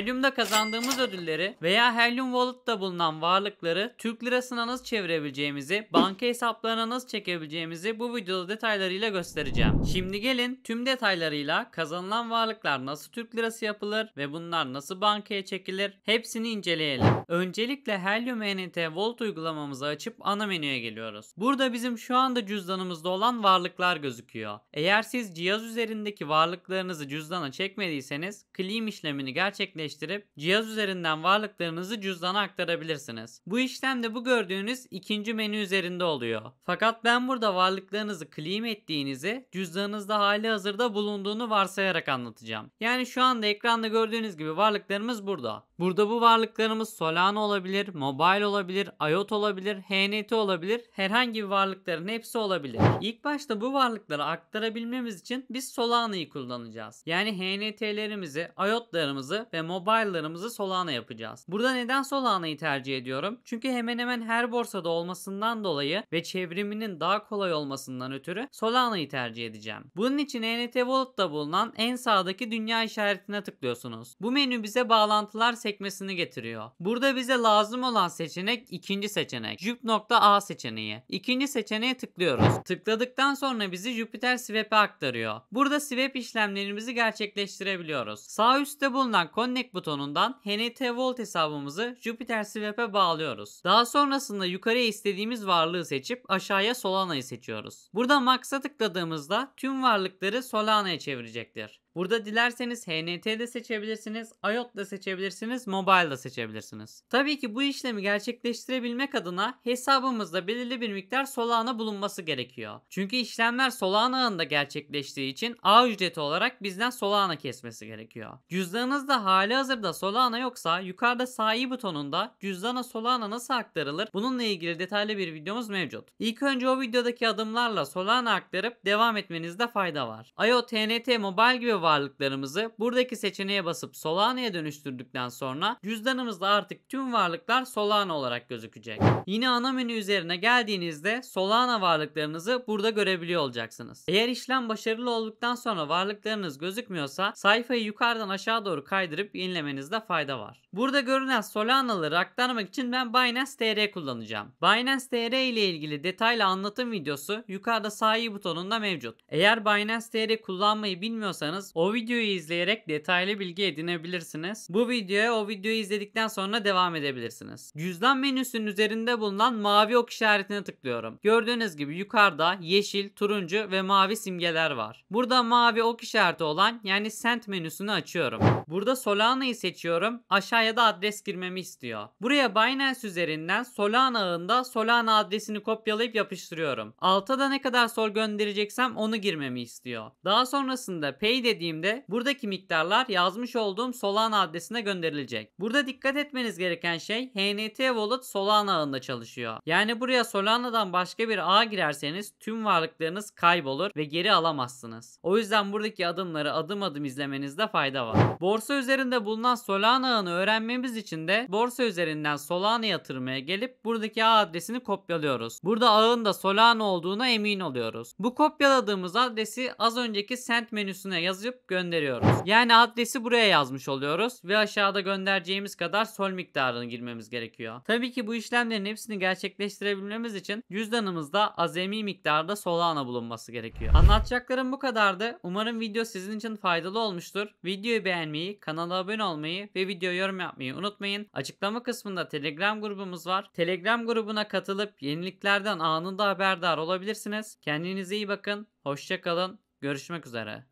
Helium'da kazandığımız ödülleri veya Helium Wallet'ta bulunan varlıkları Türk lirasına nasıl çevirebileceğimizi, banka hesaplarına nasıl çekebileceğimizi bu videoda detaylarıyla göstereceğim. Şimdi gelin tüm detaylarıyla kazanılan varlıklar nasıl Türk lirası yapılır ve bunlar nasıl bankaya çekilir hepsini inceleyelim. Öncelikle Helium ENT Wallet uygulamamızı açıp ana menüye geliyoruz. Burada bizim şu anda cüzdanımızda olan varlıklar gözüküyor. Eğer siz cihaz üzerindeki varlıklarınızı cüzdana çekmediyseniz claim işlemini gerçekleştirebilirsiniz gerçekleştirip cihaz üzerinden varlıklarınızı cüzdana aktarabilirsiniz. Bu işlem de bu gördüğünüz ikinci menü üzerinde oluyor. Fakat ben burada varlıklarınızı claim ettiğinizi cüzdanınızda hali hazırda bulunduğunu varsayarak anlatacağım. Yani şu anda ekranda gördüğünüz gibi varlıklarımız burada. Burada bu varlıklarımız Solana olabilir, Mobile olabilir, IOT olabilir, HNT olabilir, herhangi bir varlıkların hepsi olabilir. İlk başta bu varlıkları aktarabilmemiz için biz Solana'yı kullanacağız. Yani HNT'lerimizi, IOT'larımızı ve Mobile'larımızı Solana yapacağız. Burada neden Solana'yı tercih ediyorum? Çünkü hemen hemen her borsada olmasından dolayı ve çevriminin daha kolay olmasından ötürü Solana'yı tercih edeceğim. Bunun için HNT Wallet'ta bulunan en sağdaki dünya işaretine tıklıyorsunuz. Bu menü bize bağlantılar seçeneği tekmesini getiriyor. Burada bize lazım olan seçenek ikinci seçenek. Jüp.A seçeneği. İkinci seçeneğe tıklıyoruz. Tıkladıktan sonra bizi Jupiter Swap'e aktarıyor. Burada Swap işlemlerimizi gerçekleştirebiliyoruz. Sağ üstte bulunan Connect butonundan HNT Volt hesabımızı Jupiter Swap'e bağlıyoruz. Daha sonrasında yukarıya istediğimiz varlığı seçip aşağıya Solana'yı seçiyoruz. Burada Max'a tıkladığımızda tüm varlıkları Solana'ya çevirecektir. Burada dilerseniz HNT de seçebilirsiniz, IOT da seçebilirsiniz, Mobile da seçebilirsiniz. Tabii ki bu işlemi gerçekleştirebilmek adına hesabımızda belirli bir miktar Solana bulunması gerekiyor. Çünkü işlemler Solana ağında gerçekleştiği için ağ ücreti olarak bizden Solana kesmesi gerekiyor. Cüzdanınızda hali hazırda Solana yoksa yukarıda sağ i butonunda cüzdana Solana nasıl aktarılır bununla ilgili detaylı bir videomuz mevcut. İlk önce o videodaki adımlarla Solana aktarıp devam etmenizde fayda var. IOT, HNT, Mobile gibi varlıklarımızı buradaki seçeneğe basıp Solana'ya dönüştürdükten sonra cüzdanımızda artık tüm varlıklar Solana olarak gözükecek. Yine ana menü üzerine geldiğinizde Solana varlıklarınızı burada görebiliyor olacaksınız. Eğer işlem başarılı olduktan sonra varlıklarınız gözükmüyorsa sayfayı yukarıdan aşağı doğru kaydırıp yenilemenizde fayda var. Burada görünen Solana'ları aktarmak için ben Binance TR kullanacağım. Binance TR ile ilgili detaylı anlatım videosu yukarıda sağ i butonunda mevcut. Eğer Binance TR kullanmayı bilmiyorsanız o videoyu izleyerek detaylı bilgi edinebilirsiniz. Bu videoya o videoyu izledikten sonra devam edebilirsiniz. Cüzdan menüsünün üzerinde bulunan mavi ok işaretine tıklıyorum. Gördüğünüz gibi yukarıda yeşil, turuncu ve mavi simgeler var. Burada mavi ok işareti olan yani Send menüsünü açıyorum. Burada Solana'yı seçiyorum. Aşağıya da adres girmemi istiyor. Buraya Binance üzerinden Solana ağında Solana adresini kopyalayıp yapıştırıyorum. Alta da ne kadar sol göndereceksem onu girmemi istiyor. Daha sonrasında Pay dediğimde buradaki miktarlar yazmış olduğum Solana adresine gönderilecek. Burada dikkat etmeniz gereken şey HNT Wallet Solana ağında çalışıyor. Yani buraya Solana'dan başka bir ağ girerseniz tüm varlıklarınız kaybolur ve geri alamazsınız. O yüzden buradaki adımları adım adım izlemenizde fayda var. Borsa üzerinde bulunan Solana ağını öğrenmemiz için de borsa üzerinden Solana yatırmaya gelip buradaki ağ adresini kopyalıyoruz. Burada ağın da Solana olduğuna emin oluyoruz. Bu kopyaladığımız adresi az önceki send menüsüne yazıyor yazıp gönderiyoruz. Yani adresi buraya yazmış oluyoruz ve aşağıda göndereceğimiz kadar sol miktarını girmemiz gerekiyor. Tabii ki bu işlemlerin hepsini gerçekleştirebilmemiz için cüzdanımızda azami miktarda Solana bulunması gerekiyor. Anlatacaklarım bu kadardı. Umarım video sizin için faydalı olmuştur. Videoyu beğenmeyi, kanala abone olmayı ve video yorum yapmayı unutmayın. Açıklama kısmında Telegram grubumuz var. Telegram grubuna katılıp yeniliklerden anında haberdar olabilirsiniz. Kendinize iyi bakın. Hoşçakalın. Görüşmek üzere.